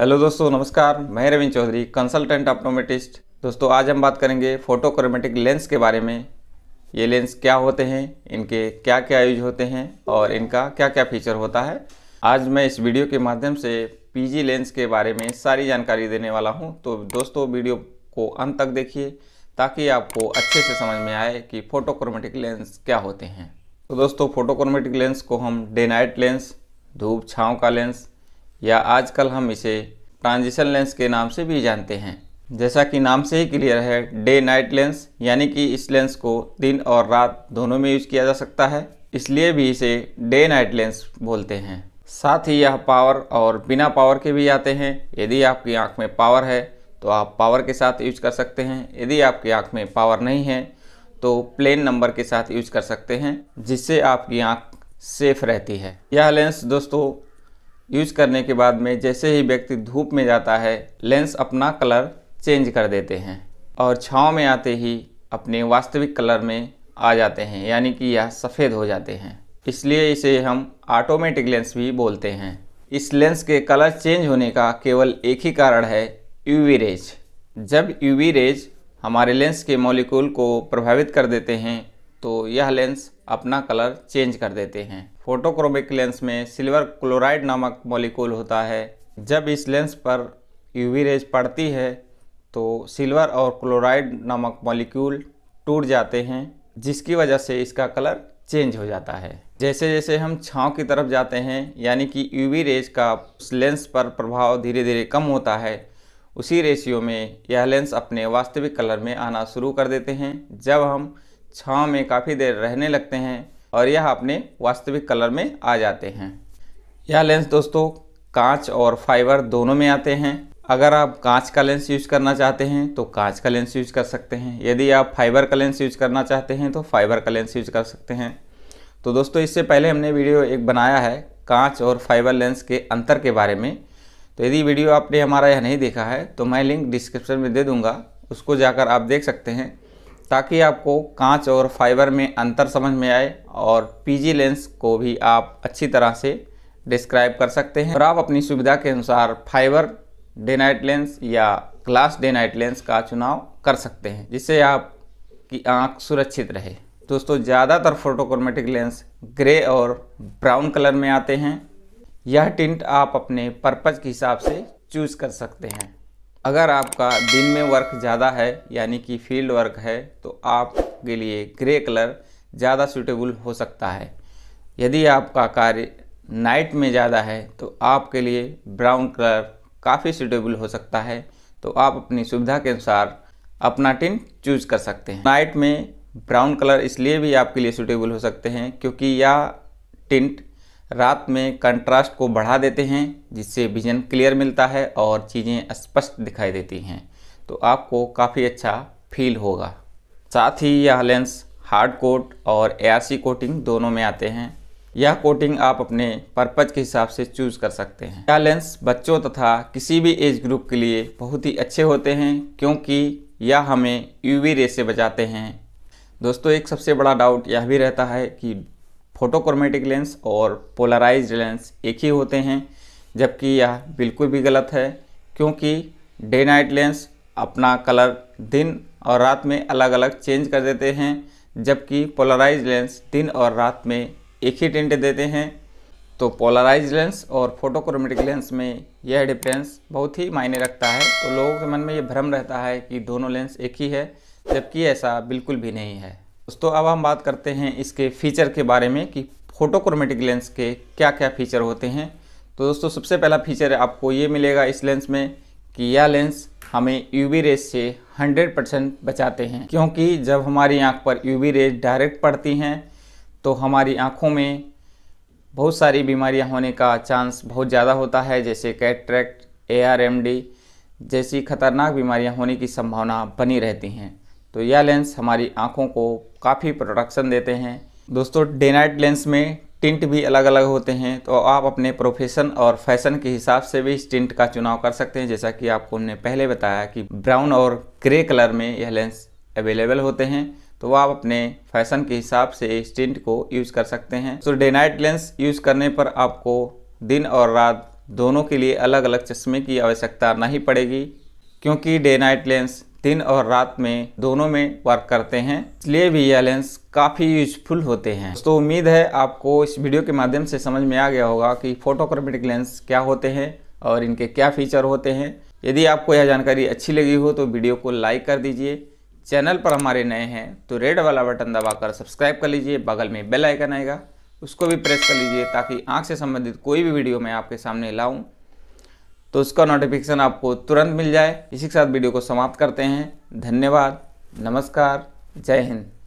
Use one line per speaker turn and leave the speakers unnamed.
hello दोस्तों नमस्कार मैं रविंद चौधरी कंसल्टेंट ऑप्टोमेटिस्ट दोस्तों आज हम बात करेंगे फोटोक्रोमेटिक लेंस के बारे में ये लेंस क्या होते हैं इनके क्या क्या यूज होते हैं और इनका क्या क्या फीचर होता है आज मैं इस वीडियो के माध्यम से पीजी लेंस के बारे में सारी जानकारी देने वाला हूँ तो दोस्तों वीडियो को अंत तक देखिए ताकि आपको अच्छे से समझ में आए कि फोटोक्रोमेटिक लेंस क्या होते हैं तो दोस्तों फोटोक्रोमेटिक लेंस को हम डे नाइट लेंस धूप छाँव का लेंस या आजकल हम इसे ट्रांजिशन लेंस के नाम से भी जानते हैं जैसा कि नाम से ही क्लियर है डे नाइट लेंस यानी कि इस लेंस को दिन और रात दोनों में यूज किया जा सकता है इसलिए भी इसे डे नाइट लेंस बोलते हैं साथ ही यह पावर और बिना पावर के भी आते हैं यदि आपकी आँख में पावर है तो आप पावर के साथ यूज कर सकते हैं यदि आपकी आँख में पावर नहीं है तो प्लेन नंबर के साथ यूज कर सकते हैं जिससे आपकी आँख सेफ रहती है यह लेंस दोस्तों यूज करने के बाद में जैसे ही व्यक्ति धूप में जाता है लेंस अपना कलर चेंज कर देते हैं और छाँव में आते ही अपने वास्तविक कलर में आ जाते हैं यानी कि यह सफ़ेद हो जाते हैं इसलिए इसे हम ऑटोमेटिक लेंस भी बोलते हैं इस लेंस के कलर चेंज होने का केवल एक ही कारण है यूवी रेज जब यूवी रेज हमारे लेंस के मॉलिक्यूल को प्रभावित कर देते हैं तो यह लेंस अपना कलर चेंज कर देते हैं फोटोक्रोमिक लेंस में सिल्वर क्लोराइड नामक मॉलिक्यूल होता है जब इस लेंस पर यूवी रेज पड़ती है तो सिल्वर और क्लोराइड नामक मॉलिक्यूल टूट जाते हैं जिसकी वजह से इसका कलर चेंज हो जाता है जैसे जैसे हम छाँव की तरफ जाते हैं यानी कि यूवी रेज का उस लेंस पर प्रभाव धीरे धीरे कम होता है उसी रेशियो में यह लेंस अपने वास्तविक कलर में आना शुरू कर देते हैं जब हम छाँव में काफ़ी देर रहने लगते हैं और यह अपने वास्तविक कलर में आ जाते हैं यह लेंस दोस्तों कांच और फाइबर दोनों में आते हैं अगर आप कांच का लेंस यूज करना चाहते हैं तो कांच का लेंस यूज कर सकते हैं यदि आप फाइबर का लेंस यूज करना चाहते हैं तो फाइबर का लेंस यूज कर सकते हैं तो दोस्तों इससे पहले हमने वीडियो एक बनाया है कांच और फाइबर लेंस के अंतर के बारे में तो यदि वीडियो आपने हमारा यह नहीं देखा है तो मैं लिंक डिस्क्रिप्शन में दे दूँगा उसको जाकर आप देख सकते हैं ताकि आपको कांच और फाइबर में अंतर समझ में आए और पीजी लेंस को भी आप अच्छी तरह से डिस्क्राइब कर सकते हैं और आप अपनी सुविधा के अनुसार फाइबर डेनाइट लेंस या ग्लास डेनाइट लेंस का चुनाव कर सकते हैं जिससे आपकी आँख सुरक्षित रहे दोस्तों ज़्यादातर फोटोक्रोमेटिक लेंस ग्रे और ब्राउन कलर में आते हैं यह टिंट आप अपने पर्पज़ के हिसाब से चूज़ कर सकते हैं अगर आपका दिन में वर्क ज़्यादा है यानी कि फील्ड वर्क है तो आपके लिए ग्रे कलर ज़्यादा सूटेबल हो सकता है यदि आपका कार्य नाइट में ज़्यादा है तो आपके लिए ब्राउन कलर काफ़ी सूटेबल हो सकता है तो आप अपनी सुविधा के अनुसार अपना टिन चूज कर सकते हैं नाइट में ब्राउन कलर इसलिए भी आपके लिए सूटेबल हो सकते हैं क्योंकि यह टिंट रात में कंट्रास्ट को बढ़ा देते हैं जिससे विज़न क्लियर मिलता है और चीज़ें स्पष्ट दिखाई देती हैं तो आपको काफ़ी अच्छा फील होगा साथ ही यह लेंस हार्ड कोट और ए कोटिंग दोनों में आते हैं यह कोटिंग आप अपने पर्पज के हिसाब से चूज कर सकते हैं यह लेंस बच्चों तथा किसी भी एज ग्रुप के लिए बहुत ही अच्छे होते हैं क्योंकि यह हमें यूवी रे से बचाते हैं दोस्तों एक सबसे बड़ा डाउट यह भी रहता है कि फोटोक्रोमेटिक लेंस और पोलराइज्ड लेंस एक ही होते हैं जबकि यह बिल्कुल भी गलत है क्योंकि डे नाइट लेंस अपना कलर दिन और रात में अलग अलग चेंज कर देते हैं जबकि पोलराइज लेंस दिन और रात में एक ही टेंट देते हैं तो पोलराइज लेंस और फोटोक्रोमेटिक लेंस में यह डिफरेंस बहुत ही मायने रखता है तो लोगों के मन में ये भ्रम रहता है कि दोनों लेंस एक ही है जबकि ऐसा बिल्कुल भी नहीं है दोस्तों अब हम बात करते हैं इसके फीचर के बारे में कि फोटोक्रोमेटिक लेंस के क्या क्या फ़ीचर होते हैं तो दोस्तों सबसे पहला फीचर आपको ये मिलेगा इस लेंस में कि यह लेंस हमें यूवी रेज से 100 परसेंट बचाते हैं क्योंकि जब हमारी आंख पर यूवी रेज डायरेक्ट पड़ती हैं तो हमारी आंखों में बहुत सारी बीमारियां होने का चांस बहुत ज़्यादा होता है जैसे कैट्रैक्ट ए जैसी खतरनाक बीमारियाँ होने की संभावना बनी रहती हैं तो यह लेंस हमारी आँखों को काफ़ी प्रोटेक्शन देते हैं दोस्तों डे नाइट लेंस में टिंट भी अलग अलग होते हैं तो आप अपने प्रोफेशन और फैशन के हिसाब से भी इस टिंट का चुनाव कर सकते हैं जैसा कि आपको हमने पहले बताया कि ब्राउन और ग्रे कलर में यह लेंस अवेलेबल होते हैं तो आप अपने फैशन के हिसाब से इस टिंट को यूज़ कर सकते हैं तो डे नाइट लेंस यूज़ करने पर आपको दिन और रात दोनों के लिए अलग अलग चश्मे की आवश्यकता नहीं पड़ेगी क्योंकि डे नाइट लेंस दिन और रात में दोनों में वर्क करते हैं इसलिए भी यह लेंस काफ़ी यूजफुल होते हैं तो उम्मीद है आपको इस वीडियो के माध्यम से समझ में आ गया होगा कि फोटोक्रोमेटिक लेंस क्या होते हैं और इनके क्या फीचर होते हैं यदि आपको यह जानकारी अच्छी लगी हो तो वीडियो को लाइक कर दीजिए चैनल पर हमारे नए हैं तो रेड वाला बटन दबाकर सब्सक्राइब कर लीजिए बगल में बेल आइकन आएगा उसको भी प्रेस कर लीजिए ताकि आँख से संबंधित कोई भी वीडियो मैं आपके सामने लाऊँ तो उसका नोटिफिकेशन आपको तुरंत मिल जाए इसी के साथ वीडियो को समाप्त करते हैं धन्यवाद नमस्कार जय हिंद